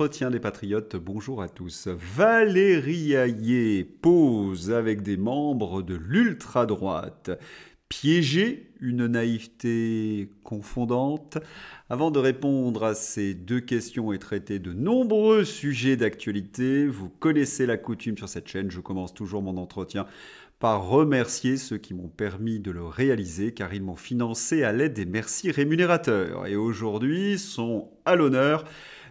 Entretien des Patriotes, bonjour à tous. Valérie Ayer pose avec des membres de l'ultra-droite. Piéger une naïveté confondante Avant de répondre à ces deux questions et traiter de nombreux sujets d'actualité, vous connaissez la coutume sur cette chaîne, je commence toujours mon entretien par remercier ceux qui m'ont permis de le réaliser car ils m'ont financé à l'aide des merci rémunérateurs. Et aujourd'hui sont à l'honneur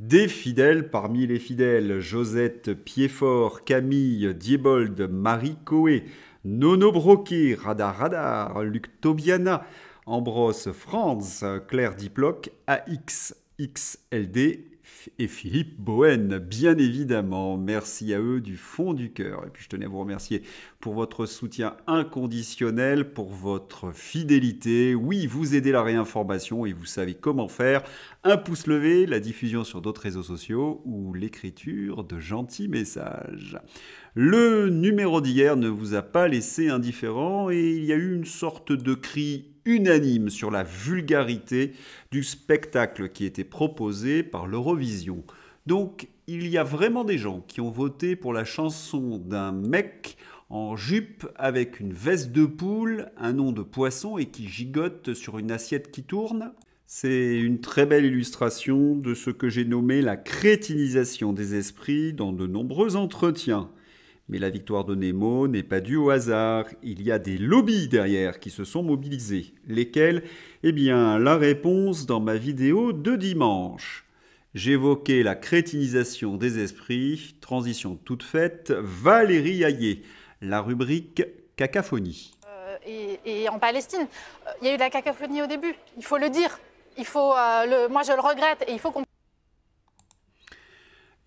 des fidèles parmi les fidèles, Josette Piefort, Camille Diebold, Marie Coé, Nono Broquet, Radar Radar, Luc Tobiana, Ambrose Franz, Claire Diploc, AX XLD et Philippe Bohen, bien évidemment. Merci à eux du fond du cœur. Et puis je tenais à vous remercier pour votre soutien inconditionnel, pour votre fidélité. Oui, vous aidez la réinformation et vous savez comment faire. Un pouce levé, la diffusion sur d'autres réseaux sociaux ou l'écriture de gentils messages. Le numéro d'hier ne vous a pas laissé indifférent et il y a eu une sorte de cri unanime sur la vulgarité du spectacle qui était proposé par l'Eurovision. Donc il y a vraiment des gens qui ont voté pour la chanson d'un mec en jupe avec une veste de poule, un nom de poisson et qui gigote sur une assiette qui tourne. C'est une très belle illustration de ce que j'ai nommé la crétinisation des esprits dans de nombreux entretiens. Mais la victoire de Nemo n'est pas due au hasard. Il y a des lobbies derrière qui se sont mobilisés. Lesquels Eh bien, la réponse dans ma vidéo de dimanche. J'évoquais la crétinisation des esprits, transition toute faite, Valérie Ayer, la rubrique cacophonie. Euh, et, en Palestine, euh, il y a eu de la cacophonie au début, il faut le dire. Il faut, euh, le, moi, je le regrette et il faut qu'on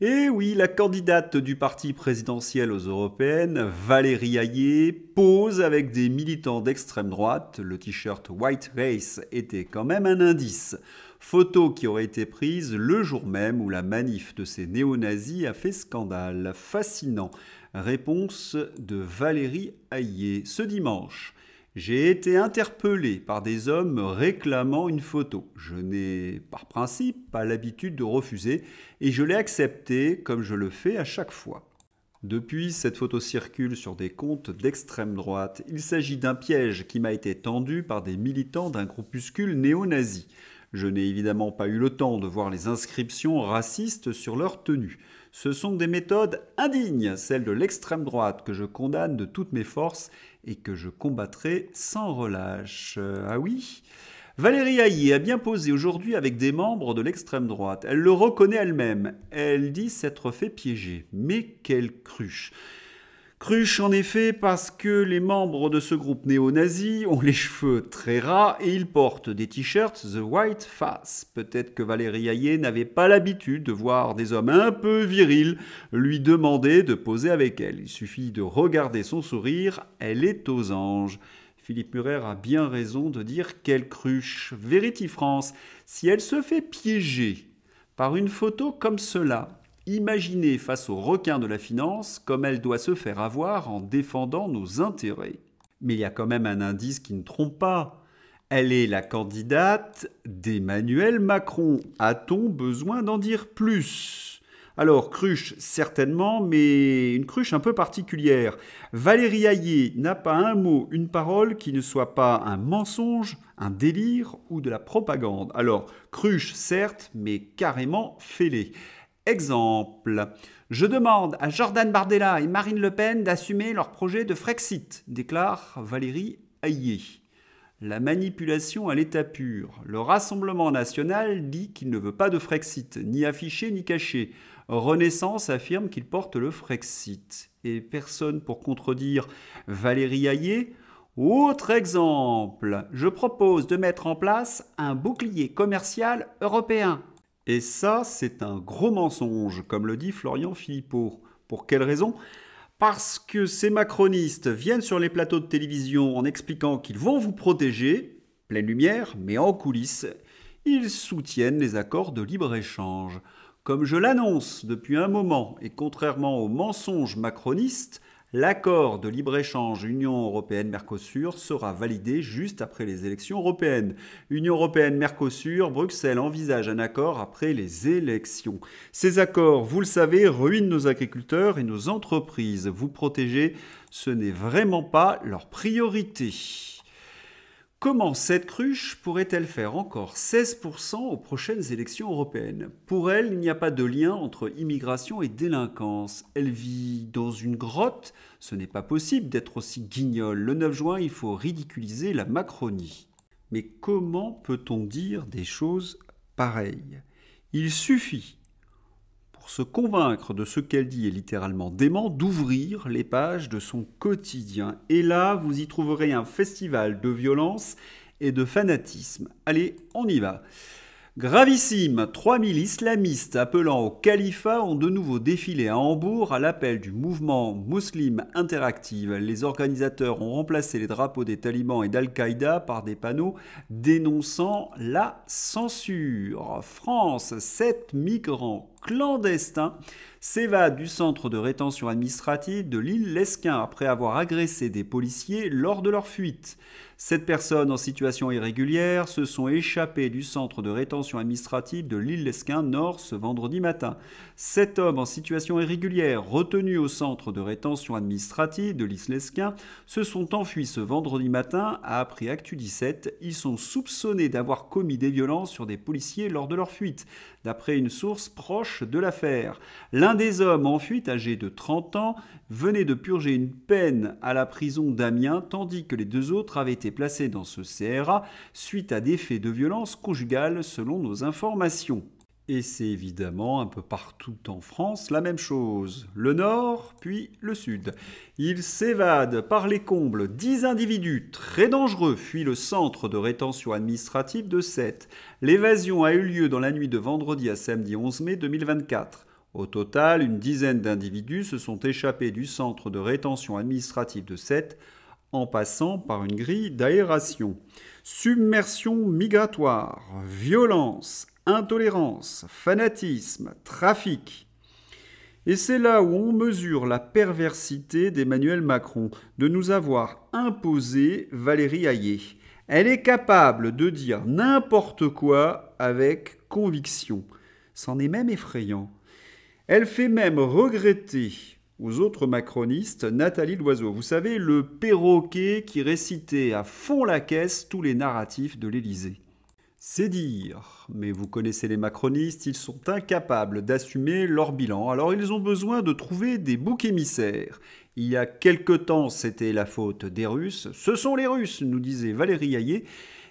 et oui, la candidate du parti présidentiel aux européennes, Valérie Hayé, pose avec des militants d'extrême droite. Le t-shirt White Race était quand même un indice. Photo qui aurait été prise le jour même où la manif de ces néo-nazis a fait scandale. Fascinant. Réponse de Valérie Hayé ce dimanche. J'ai été interpellé par des hommes réclamant une photo. Je n'ai, par principe, pas l'habitude de refuser et je l'ai accepté comme je le fais à chaque fois. Depuis, cette photo circule sur des comptes d'extrême droite. Il s'agit d'un piège qui m'a été tendu par des militants d'un groupuscule néo-nazi. Je n'ai évidemment pas eu le temps de voir les inscriptions racistes sur leur tenue. Ce sont des méthodes indignes, celles de l'extrême droite, que je condamne de toutes mes forces et que je combattrai sans relâche. Euh, ah oui Valérie Haït a bien posé aujourd'hui avec des membres de l'extrême droite. Elle le reconnaît elle-même. Elle dit s'être fait piéger. Mais quelle cruche Cruche en effet parce que les membres de ce groupe néo-nazi ont les cheveux très ras et ils portent des t-shirts The White Face. Peut-être que Valérie Ayer n'avait pas l'habitude de voir des hommes un peu virils lui demander de poser avec elle. Il suffit de regarder son sourire, elle est aux anges. Philippe Murer a bien raison de dire quelle cruche. Vérité France, si elle se fait piéger par une photo comme cela, Imaginez face au requin de la finance comme elle doit se faire avoir en défendant nos intérêts. Mais il y a quand même un indice qui ne trompe pas. Elle est la candidate d'Emmanuel Macron. A-t-on besoin d'en dire plus alors, cruche, certainement, mais une cruche un peu particulière. Valérie Ayer n'a pas un mot, une parole qui ne soit pas un mensonge, un délire ou de la propagande. Alors, cruche, certes, mais carrément fêlée. Exemple. Je demande à Jordan Bardella et Marine Le Pen d'assumer leur projet de Frexit, déclare Valérie Ayé. La manipulation à l'état pur. Le Rassemblement national dit qu'il ne veut pas de Frexit, ni affiché ni caché. Renaissance affirme qu'il porte le Frexit. Et personne pour contredire Valérie Ayé Autre exemple, je propose de mettre en place un bouclier commercial européen. Et ça, c'est un gros mensonge, comme le dit Florian Philippot. Pour quelle raison Parce que ces macronistes viennent sur les plateaux de télévision en expliquant qu'ils vont vous protéger, pleine lumière, mais en coulisses, ils soutiennent les accords de libre-échange. Comme je l'annonce depuis un moment, et contrairement aux mensonges macronistes, L'accord de libre-échange Union européenne-Mercosur sera validé juste après les élections européennes. Union européenne-Mercosur, Bruxelles envisage un accord après les élections. Ces accords, vous le savez, ruinent nos agriculteurs et nos entreprises. Vous protéger, ce n'est vraiment pas leur priorité. Comment cette cruche pourrait-elle faire encore 16% aux prochaines élections européennes Pour elle, il n'y a pas de lien entre immigration et délinquance. Elle vit dans une grotte. Ce n'est pas possible d'être aussi guignol. Le 9 juin, il faut ridiculiser la Macronie. Mais comment peut-on dire des choses pareilles Il suffit pour se convaincre de ce qu'elle dit et littéralement dément, d'ouvrir les pages de son quotidien. Et là, vous y trouverez un festival de violence et de fanatisme. Allez, on y va. Gravissime, 3000 islamistes appelant au califat ont de nouveau défilé à Hambourg à l'appel du mouvement Muslim Interactive. Les organisateurs ont remplacé les drapeaux des talibans et d'Al-Qaïda par des panneaux dénonçant la censure. France, 7 migrants clandestin s'évade du centre de rétention administrative de l'île Lesquin après avoir agressé des policiers lors de leur fuite. Sept personnes en situation irrégulière se sont échappées du centre de rétention administrative de l'île Lesquin Nord ce vendredi matin. Sept hommes en situation irrégulière retenus au centre de rétention administrative de l'île Lesquin se sont enfuis ce vendredi matin, a appris Actu 17. Ils sont soupçonnés d'avoir commis des violences sur des policiers lors de leur fuite. D'après une source proche de l'affaire. L'un des hommes en fuite, âgé de 30 ans, venait de purger une peine à la prison d'Amiens, tandis que les deux autres avaient été placés dans ce CRA suite à des faits de violence conjugale selon nos informations. Et c'est évidemment un peu partout en France la même chose. Le nord, puis le sud. Ils s'évadent par les combles. Dix individus très dangereux fuient le centre de rétention administrative de Sète. L'évasion a eu lieu dans la nuit de vendredi à samedi 11 mai 2024. Au total, une dizaine d'individus se sont échappés du centre de rétention administrative de Sète en passant par une grille d'aération. Submersion migratoire, violence, intolérance, fanatisme, trafic. Et c'est là où on mesure la perversité d'Emmanuel Macron de nous avoir imposé Valérie Hayé. Elle est capable de dire n'importe quoi avec conviction. C'en est même effrayant. Elle fait même regretter aux autres macronistes Nathalie Loiseau. Vous savez, le perroquet qui récitait à fond la caisse tous les narratifs de l'Élysée. C'est dire. Mais vous connaissez les macronistes, ils sont incapables d'assumer leur bilan, alors ils ont besoin de trouver des boucs émissaires. Il y a quelque temps, c'était la faute des Russes. Ce sont les Russes, nous disait Valérie Hayet.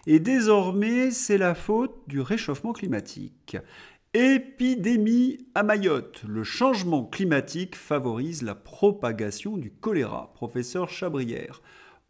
Et désormais, c'est la faute du réchauffement climatique. Épidémie à Mayotte. Le changement climatique favorise la propagation du choléra. Professeur Chabrière.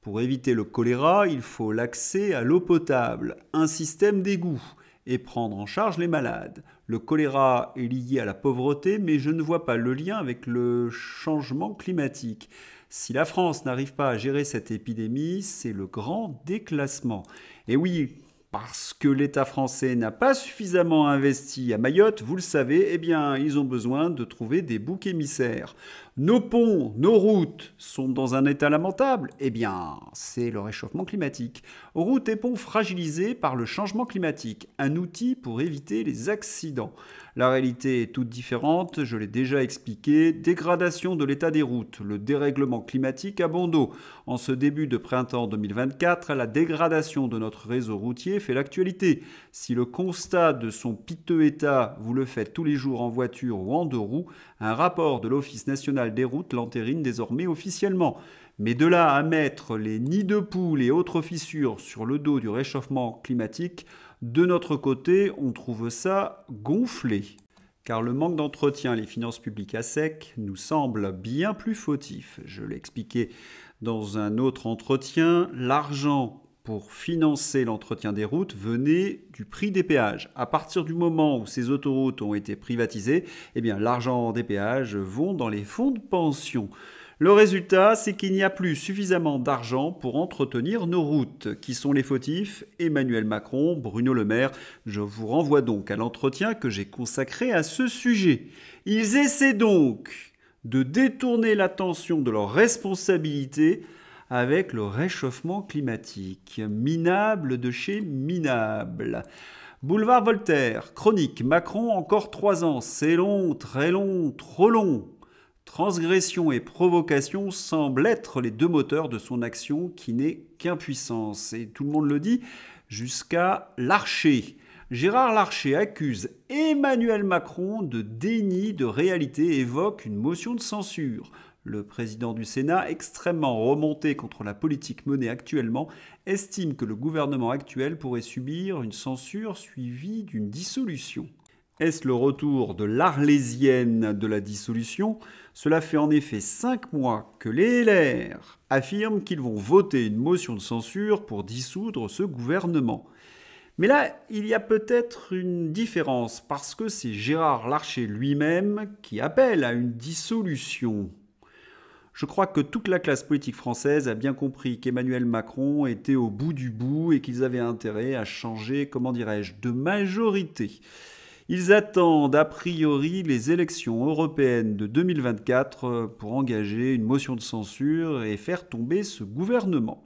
Pour éviter le choléra, il faut l'accès à l'eau potable, un système d'égout et prendre en charge les malades. Le choléra est lié à la pauvreté, mais je ne vois pas le lien avec le changement climatique. Si la France n'arrive pas à gérer cette épidémie, c'est le grand déclassement. Et oui, parce que l'État français n'a pas suffisamment investi à Mayotte, vous le savez, eh bien, ils ont besoin de trouver des boucs émissaires. Nos ponts, nos routes sont dans un état lamentable Eh bien, c'est le réchauffement climatique. Routes et ponts fragilisés par le changement climatique, un outil pour éviter les accidents. La réalité est toute différente, je l'ai déjà expliqué. Dégradation de l'état des routes, le dérèglement climatique à Bondo. En ce début de printemps 2024, la dégradation de notre réseau routier fait l'actualité. Si le constat de son piteux état, vous le faites tous les jours en voiture ou en deux roues, un rapport de l'Office national des routes l'entérine désormais officiellement. Mais de là à mettre les nids de poules et autres fissures sur le dos du réchauffement climatique, de notre côté, on trouve ça gonflé. Car le manque d'entretien, les finances publiques à sec, nous semble bien plus fautif. Je l'ai expliqué dans un autre entretien, l'argent pour financer l'entretien des routes venait du prix des péages. À partir du moment où ces autoroutes ont été privatisées, eh bien l'argent des péages vont dans les fonds de pension. Le résultat, c'est qu'il n'y a plus suffisamment d'argent pour entretenir nos routes. Qui sont les fautifs Emmanuel Macron, Bruno Le Maire. Je vous renvoie donc à l'entretien que j'ai consacré à ce sujet. Ils essaient donc de détourner l'attention de leurs responsabilités avec le réchauffement climatique. Minable de chez minable. Boulevard Voltaire, chronique, Macron encore trois ans, c'est long, très long, trop long. Transgression et provocation semblent être les deux moteurs de son action qui n'est qu'impuissance. Et tout le monde le dit, jusqu'à l'archer. Gérard Larcher accuse Emmanuel Macron de déni de réalité et évoque une motion de censure. Le président du Sénat, extrêmement remonté contre la politique menée actuellement, estime que le gouvernement actuel pourrait subir une censure suivie d'une dissolution. Est-ce le retour de l'arlésienne de la dissolution Cela fait en effet cinq mois que les LR affirment qu'ils vont voter une motion de censure pour dissoudre ce gouvernement. Mais là, il y a peut-être une différence, parce que c'est Gérard Larcher lui-même qui appelle à une dissolution. Je crois que toute la classe politique française a bien compris qu'Emmanuel Macron était au bout du bout et qu'ils avaient intérêt à changer, comment dirais-je, de majorité. Ils attendent a priori les élections européennes de 2024 euh, pour engager une motion de censure et faire tomber ce gouvernement.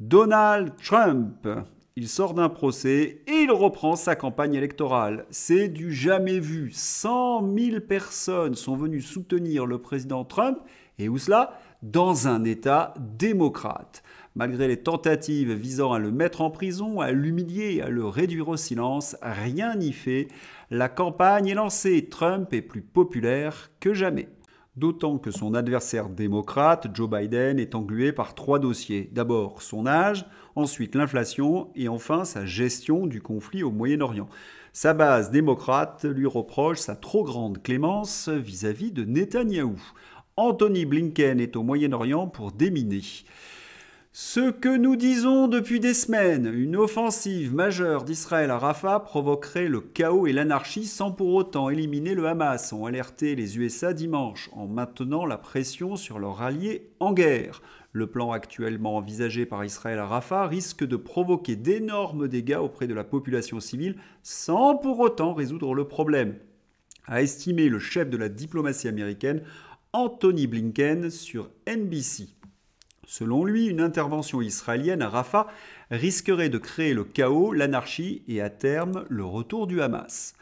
Donald Trump, il sort d'un procès et il reprend sa campagne électorale. C'est du jamais vu. 100 000 personnes sont venues soutenir le président Trump et où cela Dans un État démocrate. Malgré les tentatives visant à le mettre en prison, à l'humilier, à le réduire au silence, rien n'y fait. La campagne est lancée, Trump est plus populaire que jamais d'autant que son adversaire démocrate, Joe Biden, est englué par trois dossiers. D'abord son âge, ensuite l'inflation et enfin sa gestion du conflit au Moyen-Orient. Sa base démocrate lui reproche sa trop grande clémence vis-à-vis de Netanyahu. Anthony Blinken est au Moyen-Orient pour déminer. Ce que nous disons depuis des semaines, une offensive majeure d'Israël à Rafah provoquerait le chaos et l'anarchie sans pour autant éliminer le Hamas, ont alerté les USA dimanche en maintenant la pression sur leur alliés en guerre. Le plan actuellement envisagé par Israël à Rafah risque de provoquer d'énormes dégâts auprès de la population civile sans pour autant résoudre le problème, a estimé le chef de la diplomatie américaine Anthony Blinken sur NBC. Selon lui, une intervention israélienne à Rafah risquerait de créer le chaos, l'anarchie et à terme le retour du Hamas.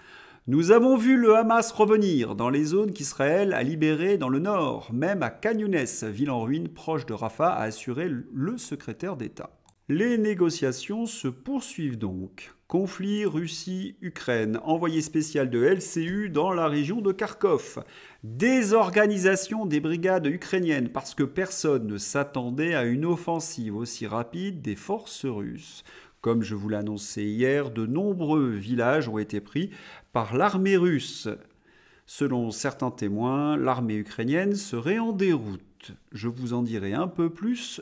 Nous avons vu le Hamas revenir dans les zones qu'Israël a libérées dans le nord, même à Canyonès, ville en ruine proche de Rafah, a assuré le secrétaire d'État. Les négociations se poursuivent donc. Conflit Russie-Ukraine, envoyé spécial de LCU dans la région de Kharkov, désorganisation des brigades ukrainiennes parce que personne ne s'attendait à une offensive aussi rapide des forces russes. Comme je vous l'annonçais hier, de nombreux villages ont été pris par l'armée russe. Selon certains témoins, l'armée ukrainienne serait en déroute. Je vous en dirai un peu plus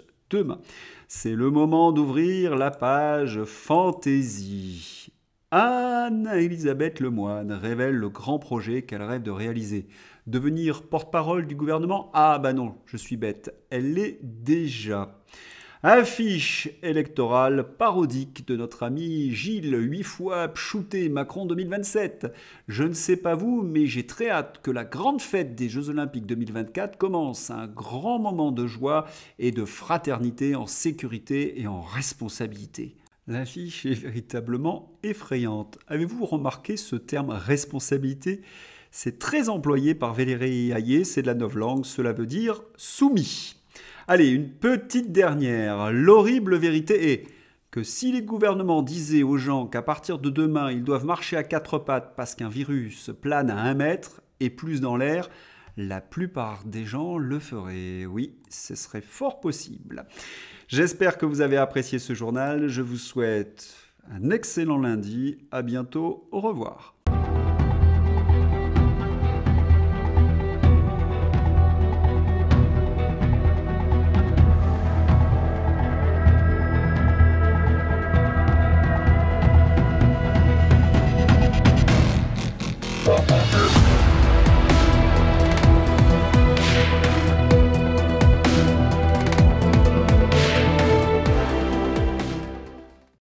c'est le moment d'ouvrir la page fantaisie. Anne-Elisabeth Lemoine révèle le grand projet qu'elle rêve de réaliser. Devenir porte-parole du gouvernement Ah bah non, je suis bête, elle l'est déjà. Affiche électorale parodique de notre ami Gilles, huit fois pchouté Macron 2027. Je ne sais pas vous, mais j'ai très hâte que la grande fête des Jeux Olympiques 2024 commence. Un grand moment de joie et de fraternité en sécurité et en responsabilité. L'affiche est véritablement effrayante. Avez-vous remarqué ce terme responsabilité C'est très employé par Véléré et Hayé, c'est de la langue. cela veut dire soumis. Allez, une petite dernière. L'horrible vérité est que si les gouvernements disaient aux gens qu'à partir de demain, ils doivent marcher à quatre pattes parce qu'un virus plane à un mètre et plus dans l'air, la plupart des gens le feraient. Oui, ce serait fort possible. J'espère que vous avez apprécié ce journal. Je vous souhaite un excellent lundi. À bientôt. Au revoir.